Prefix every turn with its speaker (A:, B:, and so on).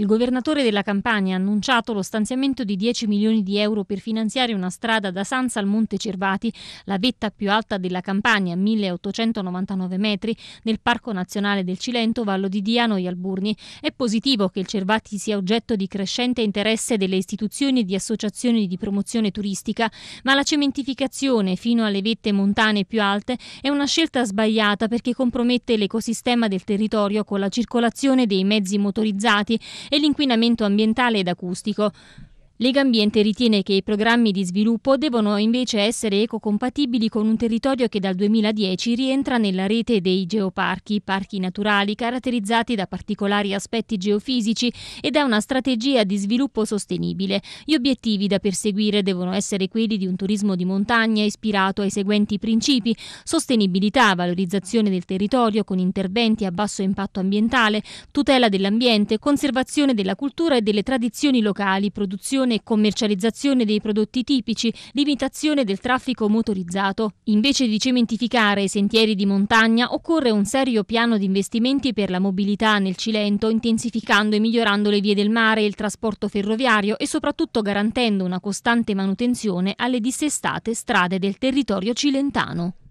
A: Il governatore della Campania ha annunciato lo stanziamento di 10 milioni di euro per finanziare una strada da Sanza al Monte Cervati, la vetta più alta della Campania, 1899 metri, nel Parco Nazionale del Cilento, Vallo di Diano e Alburni. È positivo che il Cervati sia oggetto di crescente interesse delle istituzioni e di associazioni di promozione turistica, ma la cementificazione fino alle vette montane più alte è una scelta sbagliata perché compromette l'ecosistema del territorio con la circolazione dei mezzi motorizzati e l'inquinamento ambientale ed acustico. Legambiente ritiene che i programmi di sviluppo devono invece essere ecocompatibili con un territorio che dal 2010 rientra nella rete dei geoparchi, parchi naturali caratterizzati da particolari aspetti geofisici e da una strategia di sviluppo sostenibile. Gli obiettivi da perseguire devono essere quelli di un turismo di montagna ispirato ai seguenti principi: sostenibilità, valorizzazione del territorio con interventi a basso impatto ambientale, tutela dell'ambiente, conservazione della cultura e delle tradizioni locali, produzione produzione e commercializzazione dei prodotti tipici, limitazione del traffico motorizzato. Invece di cementificare i sentieri di montagna, occorre un serio piano di investimenti per la mobilità nel Cilento, intensificando e migliorando le vie del mare, il trasporto ferroviario e soprattutto garantendo una costante manutenzione alle dissestate strade del territorio cilentano.